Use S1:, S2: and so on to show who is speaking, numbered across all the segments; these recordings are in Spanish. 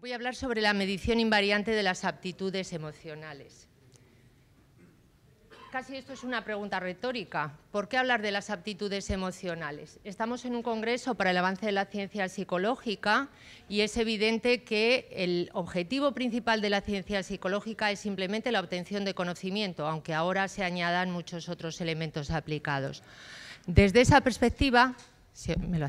S1: Voy a hablar sobre la medición invariante de las aptitudes emocionales. Casi esto es una pregunta retórica. ¿Por qué hablar de las aptitudes emocionales? Estamos en un congreso para el avance de la ciencia psicológica y es evidente que el objetivo principal de la ciencia psicológica es simplemente la obtención de conocimiento, aunque ahora se añadan muchos otros elementos aplicados. Desde esa perspectiva, me lo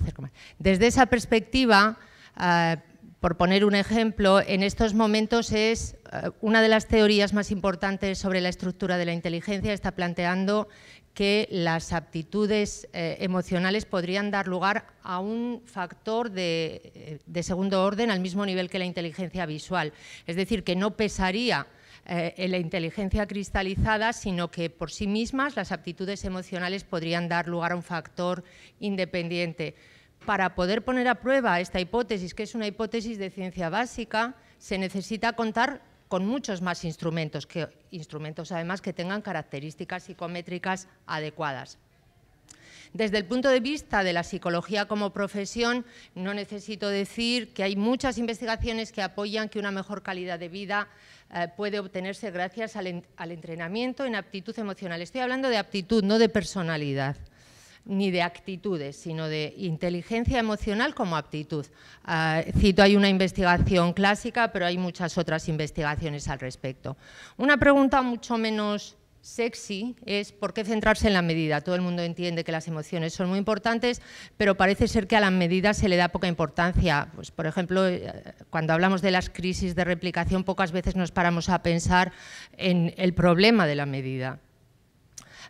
S1: Desde esa perspectiva, eh, por poner un ejemplo, en estos momentos es eh, una de las teorías más importantes sobre la estructura de la inteligencia está planteando que las aptitudes eh, emocionales podrían dar lugar a un factor eh, de, segundo orden al mismo nivel que la inteligencia visual. Es decir, que no pesaría en la inteligencia cristalizada, sino que por sí mismas las aptitudes emocionales podrían dar lugar a un factor independiente para poder poner a prueba esta hipótesis, que es una hipótesis de ciencia básica, se necesita contar con muchos más instrumentos, que, instrumentos además que tengan características psicométricas adecuadas. Desde el punto de vista de la psicología como profesión, no necesito decir que hay muchas investigaciones que apoyan que una mejor calidad de vida eh, puede obtenerse gracias al entrenamiento en aptitud emocional. Estoy hablando de aptitud, no de personalidad ni de actitudes, sino de inteligencia emocional como aptitud. Ah, cito, hay una investigación clásica, pero hay muchas otras investigaciones al respecto. Una pregunta mucho menos sexy es por qué centrarse en la medida. Todo el mundo entiende que las emociones son muy importantes, pero parece ser que a la medida se le da poca importancia. Pues, por ejemplo, eh, cuando hablamos de las crisis de replicación, pocas veces nos paramos a pensar en el problema de la medida.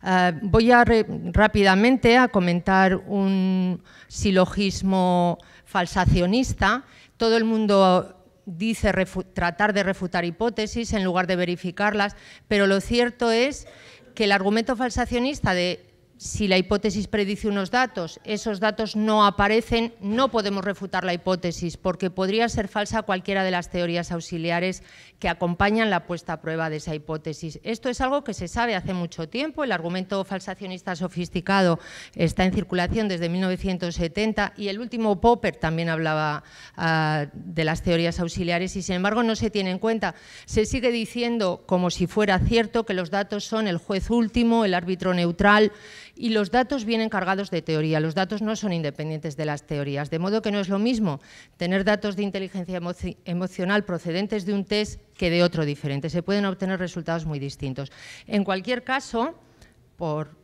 S1: Ah, voy a rápidamente a comentar un silogismo falsacionista. Todo el mundo dice tratar de refutar hipótesis en lugar de verificarlas, pero lo cierto es que el argumento falsacionista de si la hipótesis predice unos datos, esos datos no aparecen, no podemos refutar la hipótesis, porque podría ser falsa cualquiera de las teorías auxiliares que acompañan la puesta a prueba de esa hipótesis. Esto es algo que se sabe hace mucho tiempo, el argumento falsacionista sofisticado está en circulación desde 1970 y el último Popper también hablaba ah, de las teorías auxiliares y sin embargo no se tiene en cuenta. Se sigue diciendo como si fuera cierto que los datos son el juez último, el árbitro neutral, y los datos vienen cargados de teoría, los datos no son independientes de las teorías, de modo que no es lo mismo tener datos de inteligencia emocional procedentes de un test que de otro diferente, se pueden obtener resultados muy distintos. En cualquier caso, por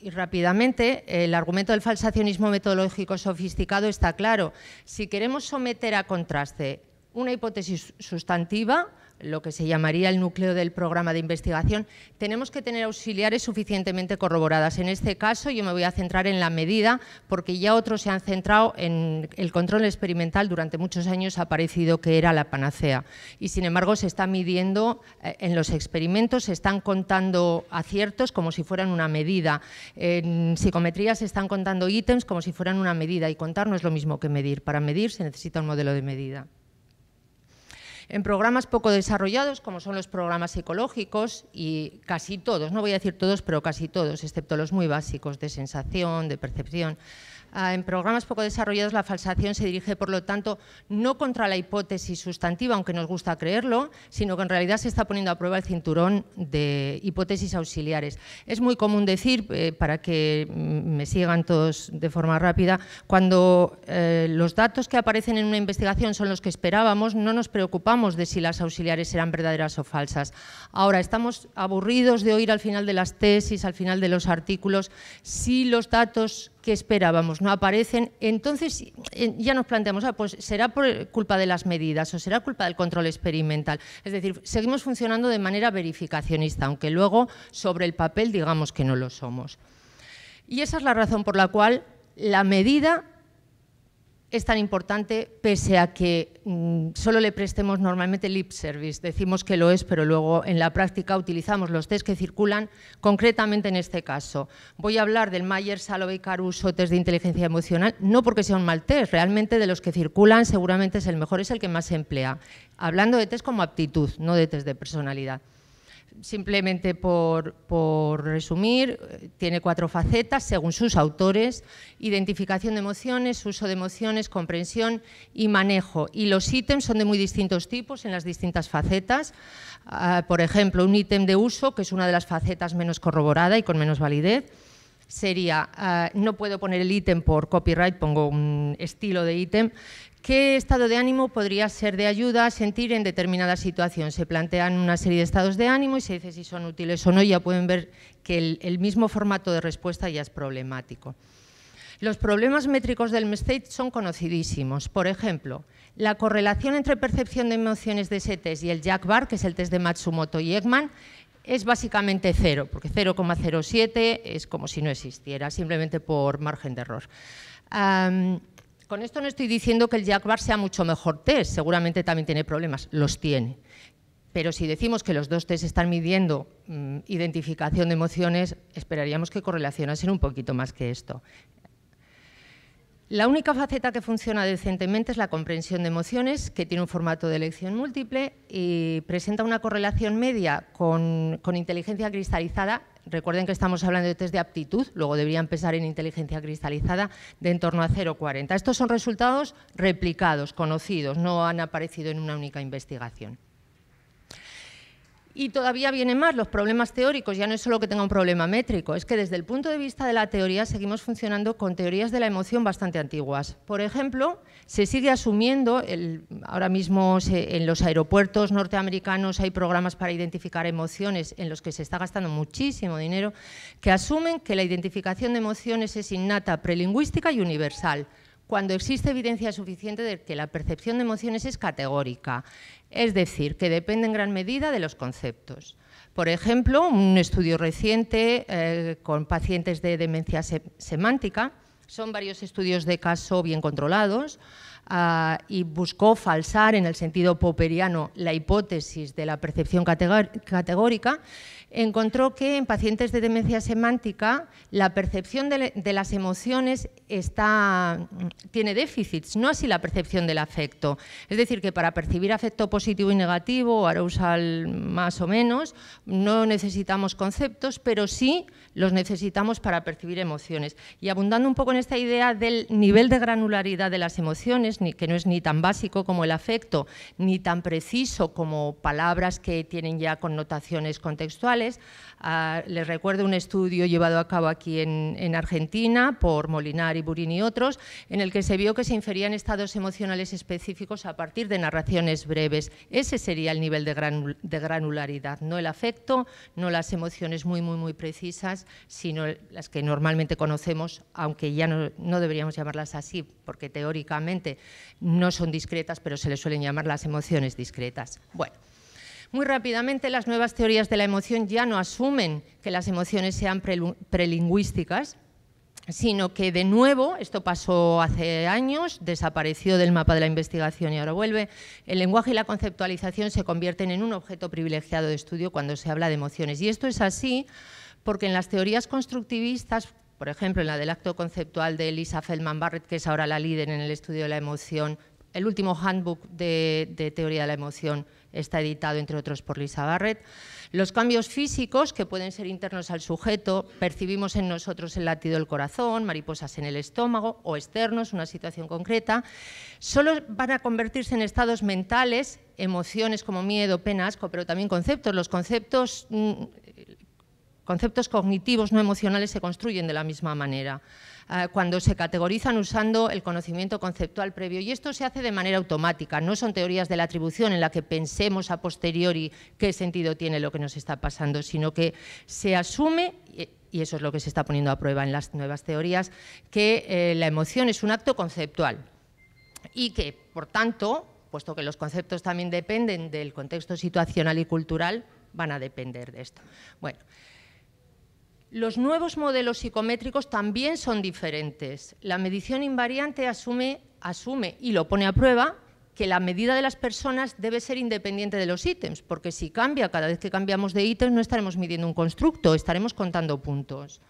S1: y rápidamente, el argumento del falsacionismo metodológico sofisticado está claro. Si queremos someter a contraste una hipótesis sustantiva, lo que se llamaría el núcleo del programa de investigación, tenemos que tener auxiliares suficientemente corroboradas. En este caso yo me voy a centrar en la medida porque ya otros se han centrado en el control experimental durante muchos años ha parecido que era la panacea y sin embargo se está midiendo eh, en los experimentos, se están contando aciertos como si fueran una medida, en psicometría se están contando ítems como si fueran una medida y contar no es lo mismo que medir, para medir se necesita un modelo de medida en programas poco desarrollados, como son los programas psicológicos y casi todos, no voy a decir todos, pero casi todos, excepto los muy básicos de sensación, de percepción, ah, en programas poco desarrollados la falsación se dirige, por lo tanto, no contra la hipótesis sustantiva, aunque nos gusta creerlo, sino que en realidad se está poniendo a prueba el cinturón de hipótesis auxiliares. Es muy común decir, eh, para que me sigan todos de forma rápida, cuando eh, los datos que aparecen en una investigación son los que esperábamos, no nos preocupamos de si las auxiliares eran verdaderas o falsas. Ahora, estamos aburridos de oír al final de las tesis, al final de los artículos, si los datos que esperábamos no aparecen, entonces eh, ya nos planteamos, ah, pues será por culpa de las medidas o será culpa del control experimental. Es decir, seguimos funcionando de manera verificacionista, aunque luego sobre el papel digamos que no lo somos. Y esa es la razón por la cual la medida es tan importante pese a que mm, solo le prestemos normalmente lip service. Decimos que lo es, pero luego en la práctica utilizamos los test que circulan, concretamente en este caso. Voy a hablar del Mayer, Salovey, Caruso, test de inteligencia emocional, no porque sea un mal test, realmente de los que circulan seguramente es el mejor, es el que más se emplea. Hablando de test como aptitud, no de test de personalidad simplemente por, resumir, tiene cuatro facetas según sus autores, identificación de emociones, uso de emociones, comprensión y manejo. Y los ítems son de muy distintos tipos en las distintas facetas. Ah, por ejemplo, un ítem de uso, que es una de las facetas menos corroborada y con menos validez, sería, ah, no puedo poner el ítem por copyright, pongo un estilo de ítem, ¿Qué estado de ánimo podría ser de ayuda a sentir en determinada situación? Se plantean una serie de estados de ánimo y se dice si son útiles o no, y ya pueden ver que el, mismo formato de respuesta ya es problemático. Los problemas métricos del MSTATE son conocidísimos. Por ejemplo, la correlación entre percepción de emociones de ese test y el Jack-Bar, que es el test de Matsumoto y Ekman, es básicamente cero, porque 0,07 es como si no existiera, simplemente por margen de error. Con esto no estoy diciendo que el Jack Bar sea mucho mejor test, seguramente también tiene problemas, los tiene. Pero si decimos que los dos test están midiendo mm, identificación de emociones, esperaríamos que correlacionasen un poquito más que esto. La única faceta que funciona decentemente es la comprensión de emociones, que tiene un formato de elección múltiple y presenta una correlación media con inteligencia cristalizada Recuerden que estamos hablando de test de aptitud, luego deberían empezar en inteligencia cristalizada de en torno a 0,40. Estos son resultados replicados, conocidos, no han aparecido en una única investigación. Y todavía vienen más los problemas teóricos, ya no es solo que tenga un problema métrico, es que desde el punto de vista de la teoría seguimos funcionando con teorías de la emoción bastante antiguas. Por ejemplo, se sigue asumiendo, ahora mismo en los aeropuertos norteamericanos hay programas para identificar emociones en los que se está gastando muchísimo dinero, que asumen que la identificación de emociones es innata, prelingüística y universal cuando existe evidencia suficiente de que la percepción de emociones es categórica, es decir, que depende en gran medida de los conceptos. Por ejemplo, un estudio reciente eh, con pacientes de demencia semántica son varios estudios de caso bien controlados ah, y buscó falsar en el sentido popperiano la hipótesis de la percepción categórica. Encontró que en pacientes de demencia semántica la percepción de, las emociones está, tiene déficits, no así la percepción del afecto. Es decir, que para percibir afecto positivo y negativo, Arousal más o menos, no necesitamos conceptos, pero sí los necesitamos para percibir emociones. Y abundando un poco en esta idea del nivel de granularidad de las emociones, que no es ni tan básico como el afecto, ni tan preciso como palabras que tienen ya connotaciones contextuales. Ah, les recuerdo un estudio llevado a cabo aquí en, Argentina por Molinar y Burini y otros, en el que se vio que se inferían estados emocionales específicos a partir de narraciones breves. Ese sería el nivel de, de granularidad, no el afecto, no las emociones muy, muy, muy precisas, sino las que normalmente conocemos, aunque ya no, deberíamos llamarlas así, porque teóricamente no son discretas, pero se les suelen llamar las emociones discretas. Bueno, muy rápidamente, las nuevas teorías de la emoción ya no asumen que las emociones sean prelingüísticas, sino que de nuevo, esto pasó hace años, desapareció del mapa de la investigación y ahora vuelve, el lenguaje y la conceptualización se convierten en un objeto privilegiado de estudio cuando se habla de emociones. Y esto es así porque en las teorías constructivistas por ejemplo, en la del acto conceptual de Lisa Feldman Barrett, que es ahora la líder en el estudio de la emoción, el último handbook de, de teoría de la emoción está editado, entre otros, por Lisa Barrett. Los cambios físicos, que pueden ser internos al sujeto, percibimos en nosotros el latido del corazón, mariposas en el estómago o externos, una situación concreta, solo van a convertirse en estados mentales, emociones como miedo, pena, asco, pero también conceptos. Los conceptos mm, Conceptos cognitivos no emocionales se construyen de la misma manera, ah, cuando se categorizan usando el conocimiento conceptual previo. Y esto se hace de manera automática, no son teorías de la atribución en la que pensemos a posteriori qué sentido tiene lo que nos está pasando, sino que se asume y eso es lo que se está poniendo a prueba en las nuevas teorías, que eh, la emoción es un acto conceptual y que, por tanto, puesto que los conceptos también dependen del contexto situacional y cultural, van a depender de esto. Bueno, los nuevos modelos psicométricos también son diferentes. La medición invariante asume, y lo pone a prueba que la medida de las personas debe ser independiente de los ítems, porque si cambia cada vez que cambiamos de ítems no estaremos midiendo un constructo, estaremos contando puntos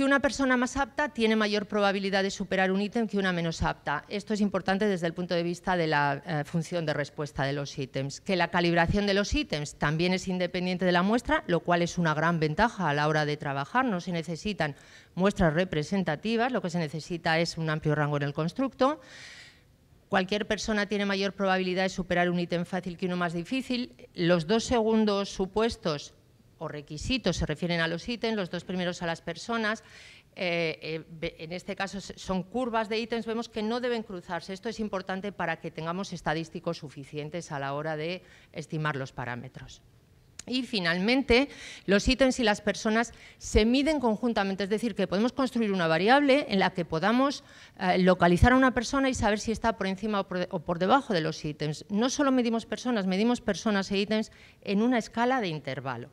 S1: que una persona más apta tiene mayor probabilidad de superar un ítem que una menos apta. Esto es importante desde el punto de vista de la eh, función de respuesta de los ítems. Que la calibración de los ítems también es independiente de la muestra, lo cual es una gran ventaja a la hora de trabajar. No se necesitan muestras representativas, lo que se necesita es un amplio rango en el constructo. Cualquier persona tiene mayor probabilidad de superar un ítem fácil que uno más difícil. Los dos segundos supuestos o requisitos se refieren a los ítems, los dos primeros a las personas. Eh, eh, en este caso son curvas de ítems, vemos que no deben cruzarse. Esto es importante para que tengamos estadísticos suficientes a la hora de estimar los parámetros. Y finalmente, los ítems y las personas se miden conjuntamente, es decir, que podemos construir una variable en la que podamos eh, localizar a una persona y saber si está por encima o por, o por, debajo de los ítems. No solo medimos personas, medimos personas e ítems en una escala de intervalo.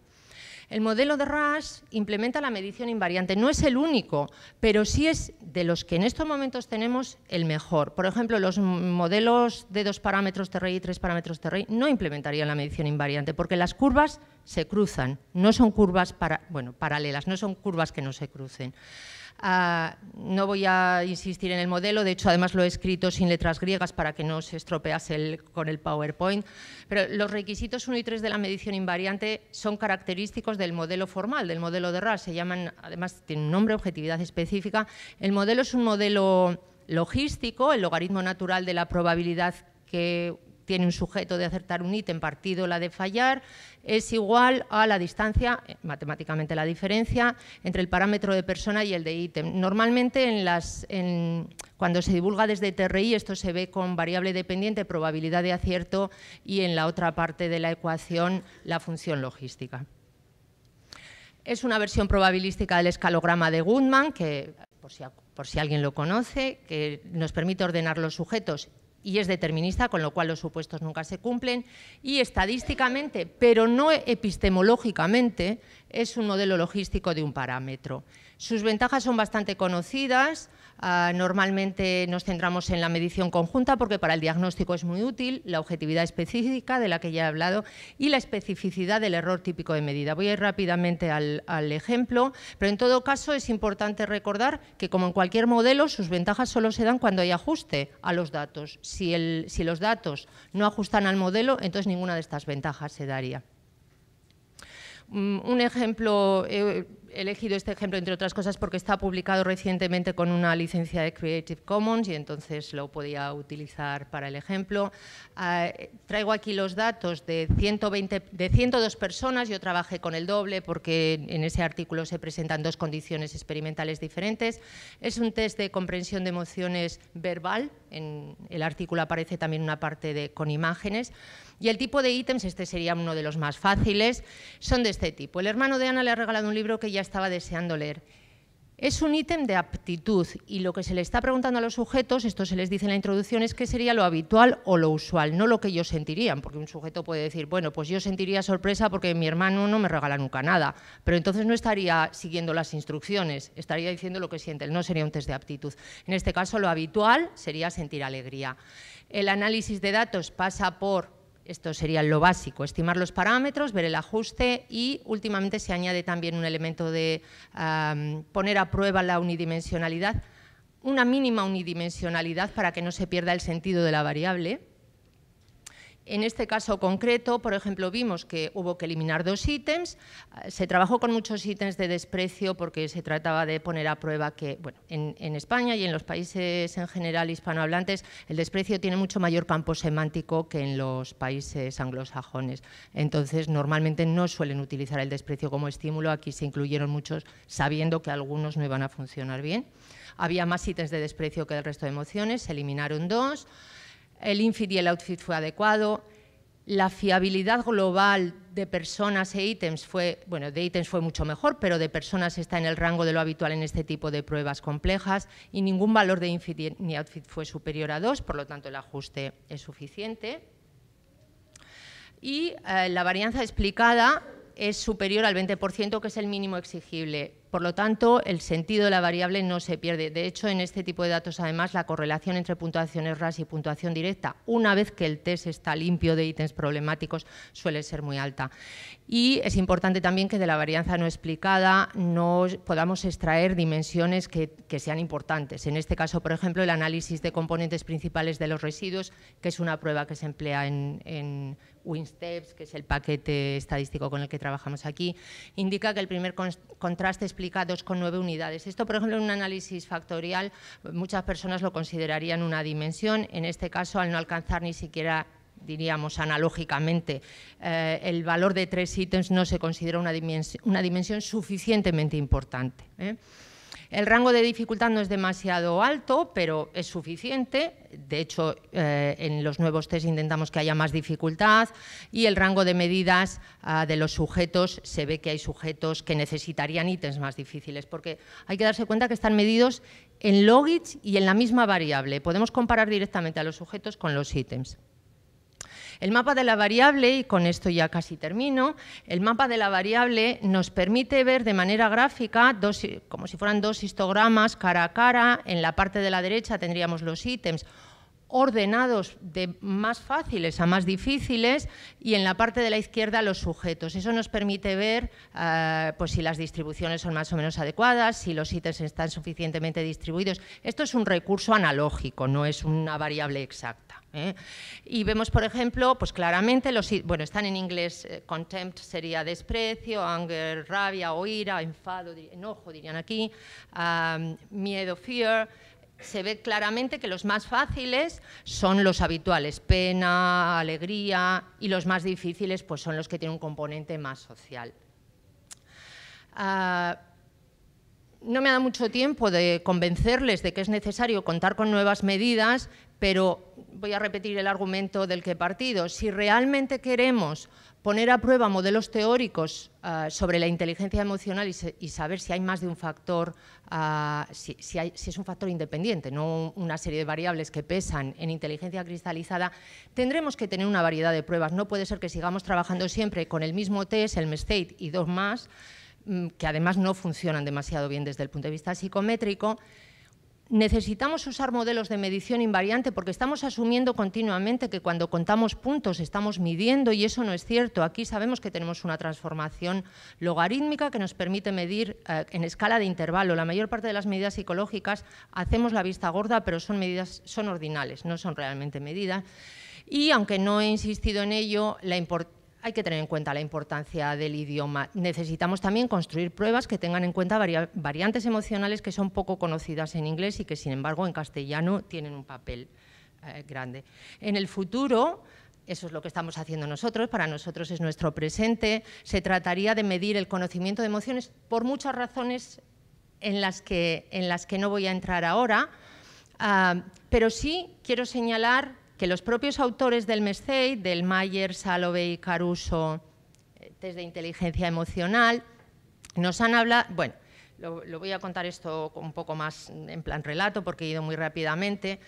S1: El modelo de RAS implementa la medición invariante. No es el único, pero sí es de los que en estos momentos tenemos el mejor. Por ejemplo, los modelos de dos parámetros Ray y tres parámetros Ray no implementarían la medición invariante porque las curvas se cruzan, no son curvas para, bueno, paralelas, no son curvas que no se crucen. Ah, no voy a insistir en el modelo, de hecho además lo he escrito sin letras griegas para que no se estropease con el PowerPoint, pero los requisitos 1 y 3 de la medición invariante son característicos del modelo formal, del modelo de RAS, se llaman, además tiene un nombre, objetividad específica. El modelo es un modelo logístico, el logaritmo natural de la probabilidad que tiene un sujeto de acertar un ítem partido la de fallar, es igual a la distancia, eh, matemáticamente la diferencia, entre el parámetro de persona y el de ítem. Normalmente cuando se divulga desde TRI esto se ve con variable dependiente, probabilidad de acierto y en la otra parte de la ecuación la función logística. Es una versión probabilística del escalograma de Goodman, que por si, por si alguien lo conoce, que nos permite ordenar los sujetos y es determinista, con lo cual los supuestos nunca se cumplen, y estadísticamente, pero no epistemológicamente, es un modelo logístico de un parámetro. Sus ventajas son bastante conocidas. Ah, normalmente nos centramos en la medición conjunta porque para el diagnóstico es muy útil, la objetividad específica de la que ya he hablado y la especificidad del error típico de medida. Voy a ir rápidamente al, ejemplo, pero en todo caso es importante recordar que como en cualquier modelo sus ventajas solo se dan cuando hay ajuste a los datos. Si, los datos no ajustan al modelo, entonces ninguna de estas ventajas se daría. Mm, un ejemplo... Eh, he elegido este ejemplo, entre otras cosas, porque está publicado recientemente con una licencia de Creative Commons y entonces lo podía utilizar para el ejemplo. Ah, traigo aquí los datos de, 120, de 102 personas, yo trabajé con el doble porque en ese artículo se presentan dos condiciones experimentales diferentes. Es un test de comprensión de emociones verbal, en el artículo aparece también una parte de, con imágenes. Y el tipo de ítems, este sería uno de los más fáciles, son de este tipo. El hermano de Ana le ha regalado un libro que ya estaba deseando leer. Es un ítem de aptitud y lo que se le está preguntando a los sujetos, esto se les dice en la introducción, es qué sería lo habitual o lo usual, no lo que ellos sentirían, porque un sujeto puede decir, bueno, pues yo sentiría sorpresa porque mi hermano no me regala nunca nada, pero entonces no estaría siguiendo las instrucciones, estaría diciendo lo que siente, no sería un test de aptitud. En este caso, lo habitual sería sentir alegría. El análisis de datos pasa por esto sería lo básico, estimar los parámetros, ver el ajuste y últimamente se añade también un elemento de poner a prueba la unidimensionalidad, una mínima unidimensionalidad para que no se pierda el sentido de la variable en este caso concreto, por ejemplo, vimos que hubo que eliminar dos ítems. Ah, se trabajó con muchos ítems de desprecio porque se trataba de poner a prueba que bueno, en, en España y en los países en general hispanohablantes el desprecio tiene mucho mayor campo semántico que en los países anglosajones. Entonces, normalmente no suelen utilizar el desprecio como estímulo. Aquí se incluyeron muchos sabiendo que algunos no iban a funcionar bien. Había más ítems de desprecio que del resto de emociones, se eliminaron dos el infit y el outfit fue adecuado, la fiabilidad global de personas e ítems fue, bueno, de ítems fue mucho mejor, pero de personas está en el rango de lo habitual en este tipo de pruebas complejas y ningún valor de infit ni outfit fue superior a 2, por lo tanto el ajuste es suficiente. Y eh, la varianza explicada es superior al 20%, que es el mínimo exigible. Por lo tanto, el sentido de la variable no se pierde. De hecho, en este tipo de datos, además, la correlación entre puntuaciones RAS y puntuación directa, una vez que el test está limpio de ítems problemáticos, suele ser muy alta. Y es importante también que de la varianza no explicada no podamos extraer dimensiones que, sean importantes. En este caso, por ejemplo, el análisis de componentes principales de los residuos, que es una prueba que se emplea en, en WinSteps, que es el paquete estadístico con el que trabajamos aquí, indica que el primer contraste es con nueve unidades. Esto, por ejemplo, en un análisis factorial, muchas personas lo considerarían una dimensión. En este caso, al no alcanzar ni siquiera diríamos analógicamente, eh, el valor de tres ítems no se considera una dimensión, suficientemente importante. ¿eh? El rango de dificultad no es demasiado alto, pero es suficiente. De hecho, eh, en los nuevos test intentamos que haya más dificultad y el rango de medidas ah, de los sujetos, se ve que hay sujetos que necesitarían ítems más difíciles, porque hay que darse cuenta que están medidos en logits y en la misma variable. Podemos comparar directamente a los sujetos con los ítems. El mapa de la variable, y con esto ya casi termino, el mapa de la variable nos permite ver de manera gráfica, dos, como si fueran dos histogramas cara a cara, en la parte de la derecha tendríamos los ítems ordenados de más fáciles a más difíciles y en la parte de la izquierda los sujetos. Eso nos permite ver eh, pues si las distribuciones son más o menos adecuadas, si los ítems están suficientemente distribuidos. Esto es un recurso analógico, no es una variable exacta. ¿eh? Y vemos, por ejemplo, pues claramente, los, bueno, están en inglés, eh, contempt sería desprecio, anger, rabia o ira, enfado, enojo dirían aquí, miedo, fear. Se ve claramente que los más fáciles son los habituales, pena, alegría, y los más difíciles pues son los que tienen un componente más social. Ah, no me da mucho tiempo de convencerles de que es necesario contar con nuevas medidas, pero voy a repetir el argumento del que he partido. Si realmente queremos poner a prueba modelos teóricos ah, sobre la inteligencia emocional y, saber si hay más de un factor, ah, si, si, es un factor independiente, no una serie de variables que pesan en inteligencia cristalizada, tendremos que tener una variedad de pruebas. No puede ser que sigamos trabajando siempre con el mismo test, el MESTATE y dos más, mm, que además no funcionan demasiado bien desde el punto de vista psicométrico, Necesitamos usar modelos de medición invariante porque estamos asumiendo continuamente que cuando contamos puntos estamos midiendo y eso no es cierto. Aquí sabemos que tenemos una transformación logarítmica que nos permite medir eh, en escala de intervalo. La mayor parte de las medidas psicológicas hacemos la vista gorda, pero son medidas son ordinales, no son realmente medidas. Y aunque no he insistido en ello, la importancia hay que tener en cuenta la importancia del idioma. Necesitamos también construir pruebas que tengan en cuenta variantes emocionales que son poco conocidas en inglés y que, sin embargo, en castellano tienen un papel eh, grande. En el futuro, eso es lo que estamos haciendo nosotros, para nosotros es nuestro presente, se trataría de medir el conocimiento de emociones por muchas razones en las que, no voy a entrar ahora, ah, pero sí quiero señalar que los propios autores del MESCEI, del Mayer, Salovey, Caruso, eh, test de inteligencia emocional, nos han hablado, bueno, lo, voy a contar esto un poco más en plan relato porque he ido muy rápidamente.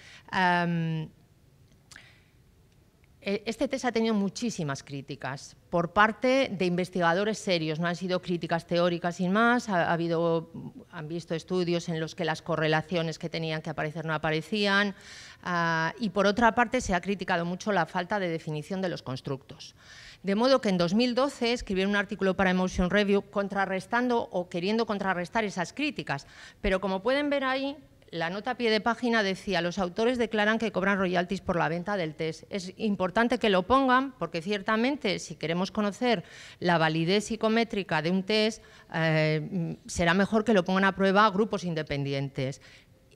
S1: Eh, este test ha tenido muchísimas críticas por parte de investigadores serios, no han sido críticas teóricas sin más, han visto estudios en los que las correlaciones que tenían que aparecer no aparecían ah, y por otra parte se ha criticado mucho la falta de definición de los constructos. De modo que en 2012 escribieron un artículo para Emotion Review contrarrestando o queriendo contrarrestar esas críticas, pero como pueden ver ahí, la nota a pie de página decía, los autores declaran que cobran royalties por la venta del test. Es importante que lo pongan porque ciertamente si queremos conocer la validez psicométrica de un test, eh, será mejor que lo pongan a prueba a grupos independientes.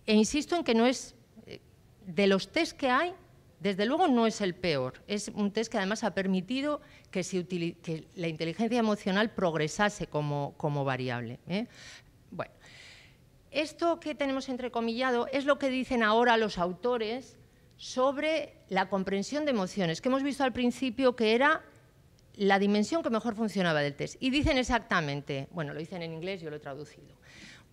S1: E insisto en que no es, eh, de los test que hay, desde luego no es el peor. Es un test que además ha permitido que, la inteligencia emocional progresase como, variable. ¿eh? Esto que tenemos entrecomillado es lo que dicen ahora los autores sobre la comprensión de emociones, que hemos visto al principio que era la dimensión que mejor funcionaba del test. Y dicen exactamente, bueno, lo dicen en inglés, yo lo he traducido.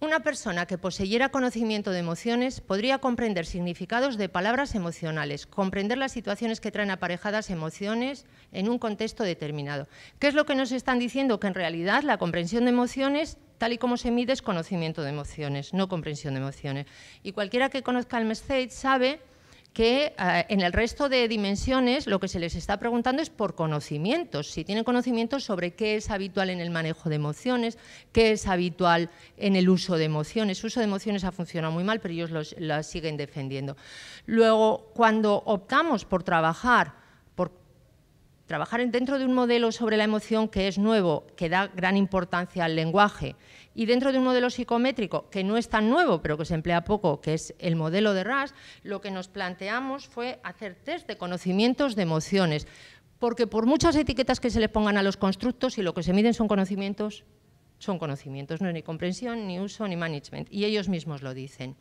S1: Una persona que poseyera conocimiento de emociones podría comprender significados de palabras emocionales, comprender las situaciones que traen aparejadas emociones en un contexto determinado. ¿Qué es lo que nos están diciendo? Que en realidad la comprensión de emociones, tal y como se mide, es conocimiento de emociones, no comprensión de emociones. Y cualquiera que conozca el Mestage sabe que ah, en el resto de dimensiones lo que se les está preguntando es por conocimientos, si tienen conocimientos sobre qué es habitual en el manejo de emociones, qué es habitual en el uso de emociones. El uso de emociones ha funcionado muy mal, pero ellos los, siguen defendiendo. Luego, cuando optamos por trabajar trabajar dentro de un modelo sobre la emoción que es nuevo, que da gran importancia al lenguaje y dentro de un modelo psicométrico que no es tan nuevo, pero que se emplea poco, que es el modelo de RAS, lo que nos planteamos fue hacer test de conocimientos de emociones. Porque por muchas etiquetas que se le pongan a los constructos y lo que se miden son conocimientos, son conocimientos, no es ni comprensión, ni uso, ni management. Y ellos mismos lo dicen.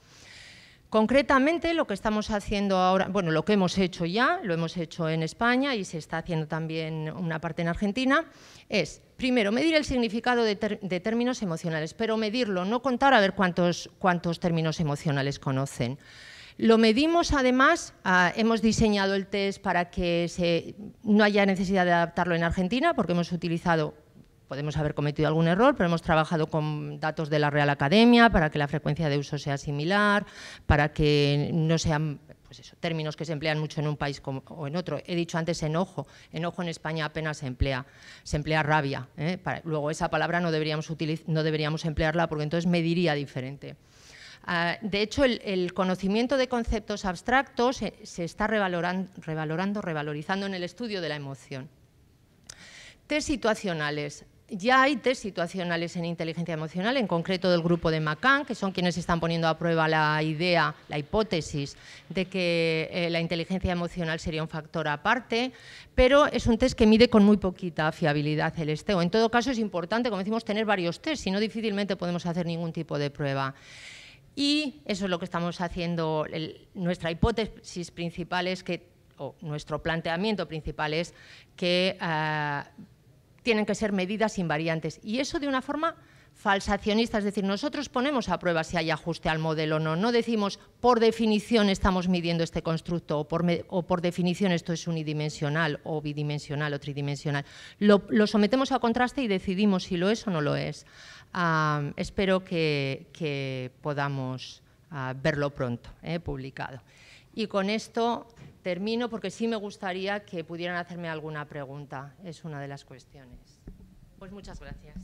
S1: Concretamente, lo que estamos haciendo ahora, bueno, lo que hemos hecho ya, lo hemos hecho en España y se está haciendo también una parte en Argentina, es, primero, medir el significado de, términos emocionales, pero medirlo, no contar a ver cuántos, cuántos términos emocionales conocen. Lo medimos además, ah, hemos diseñado el test para que no haya necesidad de adaptarlo en Argentina porque hemos utilizado podemos haber cometido algún error, pero hemos trabajado con datos de la Real Academia para que la frecuencia de uso sea similar, para que no sean pues términos que se emplean mucho en un país o en otro. He dicho antes enojo. Enojo en España apenas se emplea. Se emplea rabia. ¿eh? luego esa palabra no deberíamos, no deberíamos emplearla porque entonces me diría diferente. Ah, de hecho, el, conocimiento de conceptos abstractos se, está revalorando, revalorando, revalorizando en el estudio de la emoción. Test situacionales. Ya hay test situacionales en inteligencia emocional, en concreto del grupo de Macan, que son quienes están poniendo a prueba la idea, la hipótesis de que eh, la inteligencia emocional sería un factor aparte, pero es un test que mide con muy poquita fiabilidad el esteo. En todo caso es importante, como decimos, tener varios test, si no difícilmente podemos hacer ningún tipo de prueba. Y eso es lo que estamos haciendo, nuestra hipótesis principal es que, o nuestro planteamiento principal es que... Eh, tienen que ser medidas invariantes. Y eso de una forma falsacionista, es decir, nosotros ponemos a prueba si hay ajuste al modelo o no, no decimos por definición estamos midiendo este constructo o por, definición esto es unidimensional o bidimensional o tridimensional. Lo, sometemos a contraste y decidimos si lo es o no lo es. espero que, podamos ah, verlo pronto, eh, publicado. Y con esto termino porque sí me gustaría que pudieran hacerme alguna pregunta. Es una de las cuestiones. Pues muchas gracias.